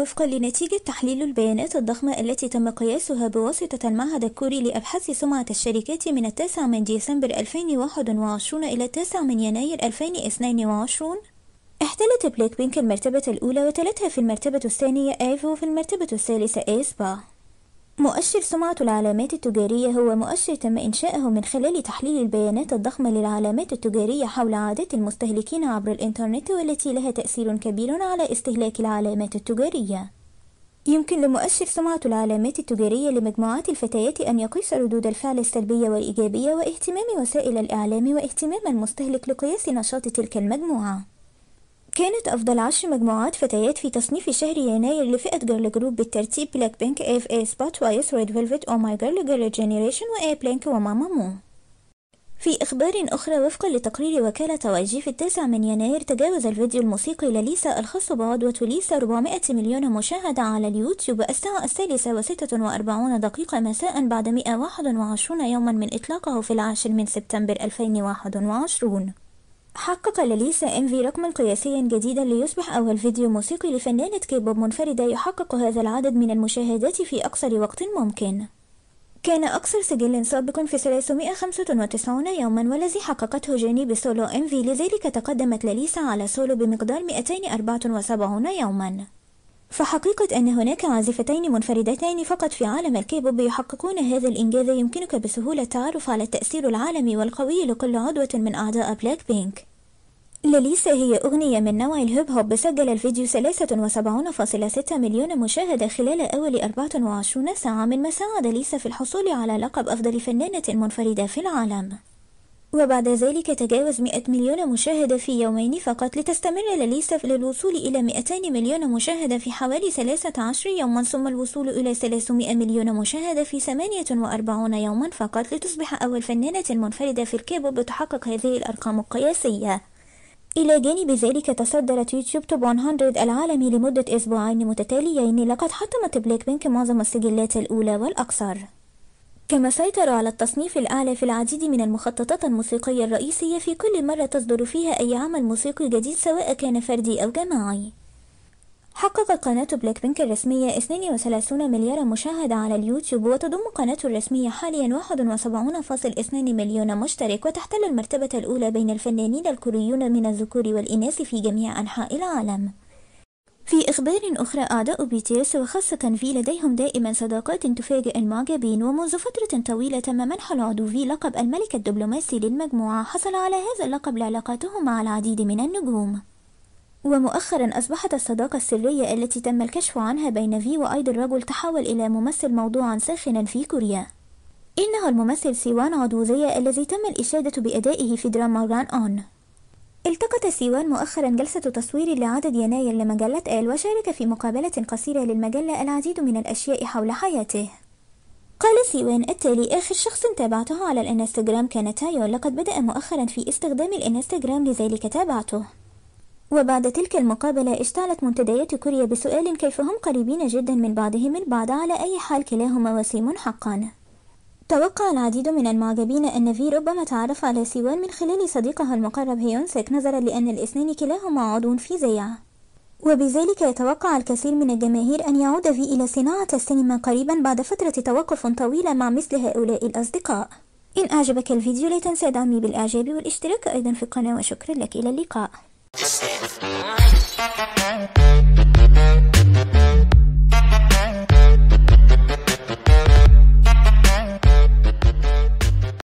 وفقا لنتيجة تحليل البيانات الضخمة التي تم قياسها بواسطة المعهد الكوري لأبحاث سمعة الشركات من التاسع من ديسمبر 2021 إلى التاسع من يناير 2022 احتلت بلاك بينك المرتبة الأولى وتلتها في المرتبة الثانية آيفو وفي المرتبة الثالثة ايسبا مؤشر سمعة العلامات التجارية هو مؤشر تم إنشاؤه من خلال تحليل البيانات الضخمة للعلامات التجارية حول عادات المستهلكين عبر الإنترنت والتي لها تأثير كبير على استهلاك العلامات التجارية. يمكن لمؤشر سمعة العلامات التجارية لمجموعات الفتيات أن يقيس ردود الفعل السلبية والإيجابية واهتمام وسائل الإعلام واهتمام المستهلك لقياس نشاط تلك المجموعة. كانت أفضل عشر مجموعات فتيات في تصنيف شهر يناير لفئة جيرل جروب بالترتيب بلاك بينك اف اي سبوت وايس ريد فيلفت او ماي جيرل جيرل جينيريشن واي بلانك وماما مو في إخبار أخرى وفقا لتقرير وكالة واي جي في التاسع من يناير تجاوز الفيديو الموسيقي لليسا الخاص بعضوة ليسا 400 مليون مشاهدة على اليوتيوب الساعة الثالثة وستة وأربعون دقيقة مساء بعد 121 يوما من إطلاقه في العاشر من سبتمبر 2021 حقق لاليسا انفي رقما قياسيا جديدا ليصبح أول فيديو موسيقي لفنانة كيبوب منفردة يحقق هذا العدد من المشاهدات في أقصر وقت ممكن كان أقصر سجل سابق في 395 يوما والذي حققته جيني بسولو انفي لذلك تقدمت لاليسا على سولو بمقدار 274 يوما فحقيقة أن هناك عازفتين منفردتين فقط في عالم الكيبوب يحققون هذا الإنجاز يمكنك بسهولة التعرف على التأثير العالمي والقوي لكل عضوة من أعضاء بلاك بينك لاليسا هي أغنية من نوع الهيب هوب سجل الفيديو 73.6 مليون مشاهدة خلال أول 24 ساعة مما ساعد ليسا في الحصول على لقب أفضل فنانة منفردة في العالم وبعد ذلك تجاوز 100 مليون مشاهدة في يومين فقط لتستمر لليسا للوصول إلى 200 مليون مشاهدة في حوالي 13 يوما ثم الوصول إلى 300 مليون مشاهدة في 48 يوما فقط لتصبح أول فنانة منفردة في الكيبوب بتحقق هذه الأرقام القياسية إلى جانب ذلك تصدرت يوتيوب توب 100 العالمي لمدة أسبوعين متتاليين لقد حطمت بلاك بينك معظم السجلات الأولى والأكثر كما سيطر على التصنيف الأعلى في العديد من المخططات الموسيقية الرئيسية في كل مرة تصدر فيها أي عمل موسيقي جديد سواء كان فردي أو جماعي حققت قناة بلاك بينك الرسمية 32 مليار مشاهدة على اليوتيوب وتضم قناته الرسمية حاليا 71.2 مليون مشترك وتحتل المرتبة الأولى بين الفنانين الكوريون من الذكور والإناث في جميع أنحاء العالم في أخبار أخرى أعداء بيتيس وخاصة في لديهم دائما صداقات تفاجئ المعجبين ومنذ فترة طويلة تم منح العضو في لقب الملك الدبلوماسي للمجموعة حصل على هذا اللقب لعلاقاته مع العديد من النجوم ومؤخرا أصبحت الصداقة السرية التي تم الكشف عنها بين في وأيضا الرجل تحول إلى ممثل موضوعا ساخنا في كوريا إنه الممثل سيوان عضوزية الذي تم الإشادة بأدائه في دراما ران أون التقط سيوان مؤخرا جلسة تصوير لعدد يناير لمجلة آل وشارك في مقابلة قصيرة للمجلة العديد من الأشياء حول حياته قال سيوان التالي آخر شخص تابعته على الانستغرام كان تايو لقد بدأ مؤخرا في استخدام الانستغرام لذلك تابعته وبعد تلك المقابلة اشتعلت منتديات كوريا بسؤال كيف هم قريبين جدا من بعضهم البعض على أي حال كلاهما وسيم حقا توقع العديد من المعجبين أن في ربما تعرف على سيوان من خلال صديقها المقرب هيونسك نظرا لأن الإثنين كلاهما عضو في زيعة وبذلك يتوقع الكثير من الجماهير أن يعود في إلى صناعة السينما قريبا بعد فترة توقف طويلة مع مثل هؤلاء الأصدقاء إن أعجبك الفيديو لا تنسى دعمي بالإعجاب والاشتراك أيضا في القناة وشكرا لك إلى اللقاء